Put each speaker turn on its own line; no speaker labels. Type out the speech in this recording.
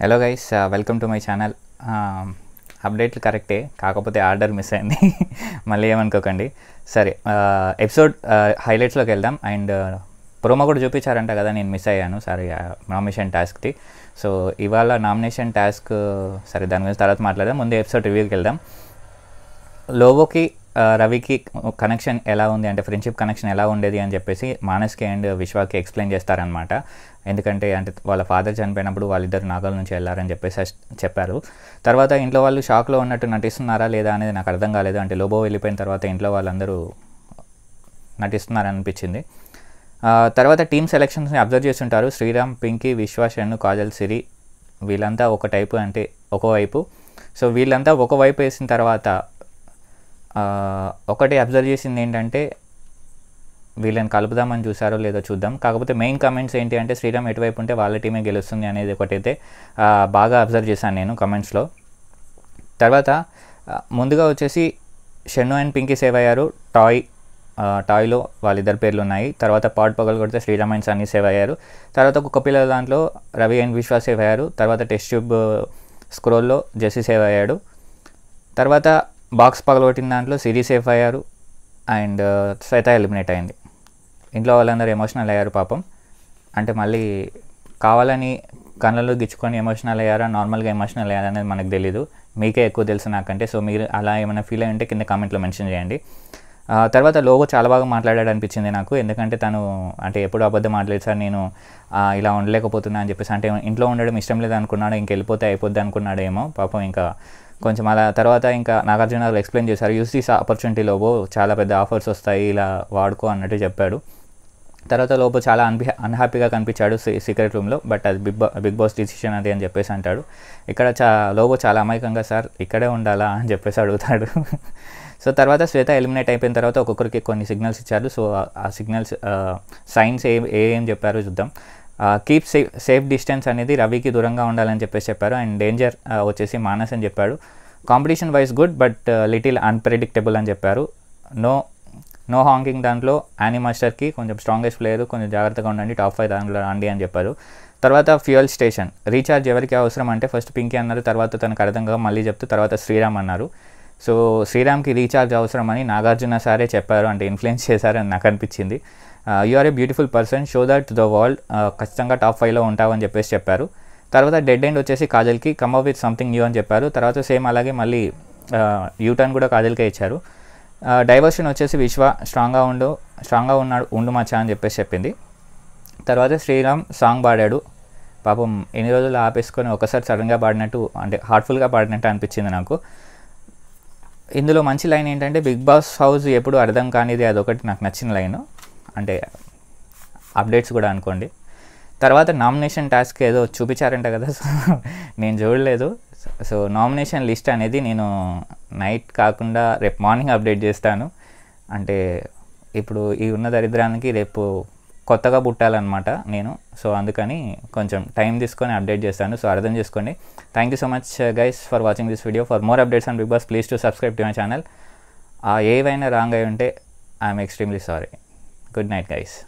hello guys welcome to my channel అప్డేట్లు కరెక్టే కాకపోతే ఆర్డర్ మిస్ అయింది మళ్ళీ ఏమనుకోకండి సరే ఎపిసోడ్ uh, హైలైట్స్లోకి uh, వెళ్దాం అండ్ ప్రోమో uh, కూడా చూపించారంట కదా నేను మిస్ అయ్యాను సరే నామినేషన్ టాస్క్ది సో ఇవాళ నామినేషన్ టాస్క్ సరే దాని గురించి తర్వాత మాట్లాడదాం ముందు ఎపిసోడ్ రివ్యూకి వెళ్దాం లోవోకి రవికి కనెక్షన్ ఎలా ఉంది అంటే ఫ్రెండ్షిప్ కనెక్షన్ ఎలా ఉండేది అని చెప్పేసి మానస్కి అండ్ విశ్వాకి ఎక్స్ప్లెయిన్ చేస్తారనమాట ఎందుకంటే అంటే వాళ్ళ ఫాదర్ చనిపోయినప్పుడు వాళ్ళిద్దరు నాగల నుంచి వెళ్ళారని చెప్పేసి చెప్పారు తర్వాత ఇంట్లో వాళ్ళు షాక్లో ఉన్నట్టు నటిస్తున్నారా లేదా అనేది నాకు అర్థం కాలేదు అంటే లోబో వెళ్ళిపోయిన తర్వాత ఇంట్లో వాళ్ళందరూ నటిస్తున్నారనిపించింది తర్వాత టీమ్ సెలెక్షన్స్ని అబ్జర్వ్ చేస్తుంటారు శ్రీరామ్ పింకీ విశ్వాస్ అండ్ కాజల్ సిరి వీళ్ళంతా ఒక టైపు అంటే ఒకవైపు సో వీళ్ళంతా ఒకవైపు వేసిన తర్వాత ఒకటి అబ్జర్వ్ చేసింది ఏంటంటే వీళ్ళని కలుపుదామని చూసారో లేదో చూద్దాం కాకపోతే మెయిన్ కమెంట్స్ ఏంటి అంటే శ్రీరామ్ ఎటువైపు ఉంటే వాళ్ళ టీమే గెలుస్తుంది అనేది అయితే బాగా అబ్జర్వ్ చేశాను నేను కమెంట్స్లో తర్వాత ముందుగా వచ్చేసి షెన్ను అండ్ పింకీ సేవ్ అయ్యారు టాయ్ టాయ్లో వాళ్ళిద్దరు పేర్లు ఉన్నాయి తర్వాత పాట్ పగలు కొడితే శ్రీరామ్ అండ్ సన్నీ సేవ్ అయ్యారు తర్వాత కుక్క పిల్లల దాంట్లో రవి అండ్ విశ్వాస్ సేవ్ అయ్యారు తర్వాత టెస్ట్ ట్యూబ్ స్క్రోల్లో జెస్సీ సేవ్ అయ్యాడు తర్వాత బాక్స్ పగలగొట్టిన దాంట్లో సిరీస్ సేఫ్ అయ్యారు అండ్ uh, శ్వేత ఎలిమినేట్ అయింది ఇంట్లో వాళ్ళందరూ ఎమోషనల్ అయ్యారు పాపం అంటే మళ్ళీ కావాలని కళ్ళలో గిచ్చుకొని ఎమోషనల్ అయ్యారా నార్మల్గా ఎమోషనల్ అయ్యారా అనేది మనకు తెలీదు మీకే ఎక్కువ తెలుసు నాకంటే సో మీరు అలా ఏమైనా ఫీల్ అయ్యి ఉంటే కింద కామెంట్లో మెన్షన్ చేయండి తర్వాత లోగో చాలా బాగా మాట్లాడాడు అనిపించింది నాకు ఎందుకంటే తను అంటే ఎప్పుడు అబద్ధం మాట్లాడి సార్ నేను ఇలా ఉండలేకపోతున్నా అని చెప్పేసి అంటే ఇంట్లో ఉండడం ఇష్టం లేదనుకున్నాడు అనుకున్నాడు ఇంకెళ్ళిపోతే అయిపోద్ది అనుకున్నాడేమో పాపం ఇంకా కొంచెం అలా తర్వాత ఇంకా నాగార్జున గారు ఎక్స్ప్లెయిన్ చేశారు యూస్ దిస్ ఆపర్చునిటీ లోబో చాలా పెద్ద ఆఫర్స్ వస్తాయి ఇలా వాడుకో అన్నట్టు చెప్పాడు తర్వాత లోపు చాలా అన్హి అన్హ్యాపీగా కనిపించాడు సీక్రెట్ రూమ్లో బట్ అది బిగ్ బా బిగ్ బాస్ డిసిషన్ అది అని చెప్పేసి అంటాడు ఇక్కడ చా లోబో చాలా అమాయకంగా సార్ ఇక్కడే ఉండాలా అని చెప్పేసి అడుగుతాడు సో తర్వాత శ్వేత ఎలిమినేట్ అయిపోయిన తర్వాత ఒక్కొక్కరికి కొన్ని సిగ్నల్స్ ఇచ్చారు సో ఆ సిగ్నల్స్ సైన్స్ ఏ ఏం చెప్పారు చూద్దాం కీప్ సేఫ్ సేఫ్ డిస్టెన్స్ అనేది రవికి దూరంగా ఉండాలని చెప్పేసి చెప్పారు అండ్ డేంజర్ వచ్చేసి మానస్ అని చెప్పాడు competition wise good but uh, little unpredictable అని చెప్పారు నో నో హాంకింగ్ దాంట్లో యానీ మాస్టర్కి కొంచెం స్ట్రాంగెస్ట్ ప్లేయర్ కొంచెం జాగ్రత్తగా ఉండండి టాప్ ఫైవ్ దాంట్లో రండి అని చెప్పారు తర్వాత ఫ్యూయల్ స్టేషన్ రీఛార్జ్ ఎవరికి అవసరం అంటే ఫస్ట్ పింకీ అన్నారు తర్వాత తనకు అర్థంగా మళ్ళీ చెప్తూ తర్వాత శ్రీరామ్ అన్నారు సో శ్రీరామ్కి రీఛార్జ్ అవసరమని నాగార్జున సారే చెప్పారు అంటే ఇన్ఫ్లుయెన్స్ చేశారని నాకు అనిపించింది you are a beautiful person show that the world ఖచ్చితంగా టాప్ ఫైవ్లో ఉంటావని చెప్పేసి చెప్పారు తర్వాత డెడ్ ఎండ్ వచ్చేసి కాజల్కి come up with something new అని చెప్పారు తర్వాత సేమ్ అలాగే మళ్ళీ యూటర్న్ కూడా కాజల్కే ఇచ్చారు డైవర్షన్ వచ్చేసి విశ్వ స్ట్రాంగ్గా ఉండు స్ట్రాంగ్గా ఉన్నాడు ఉండు మచ్చా అని చెప్పేసి చెప్పింది తర్వాత శ్రీరామ్ సాంగ్ పాడాడు పాపం ఎన్ని రోజులు ఆపేసుకొని ఒకసారి సడన్గా పాడినట్టు అంటే హార్ట్ఫుల్గా పాడినట్టు అనిపించింది నాకు ఇందులో మంచి లైన్ ఏంటంటే బిగ్ బాస్ హౌస్ ఎప్పుడు అర్థం కానిది అదొకటి నాకు నచ్చిన లైను అంటే అప్డేట్స్ కూడా అనుకోండి తర్వాత నామినేషన్ టాస్క్ ఏదో చూపించారంట కదా సో నేను చూడలేదు సో నామినేషన్ లిస్ట్ అనేది నేను నైట్ కాకుండా రేపు మార్నింగ్ అప్డేట్ చేస్తాను అంటే ఇప్పుడు ఈ ఉన్న దరిద్రానికి రేపు కొత్తగా పుట్టాలన్నమాట నేను సో అందుకని కొంచెం టైం తీసుకొని అప్డేట్ చేస్తాను సో అర్థం చేసుకోండి thank you so much guys for watching this video for more updates and Bigg Boss please to subscribe to my channel ఏవైనా రాంగ్ అయి ఉంటే I'm extremely sorry good night guys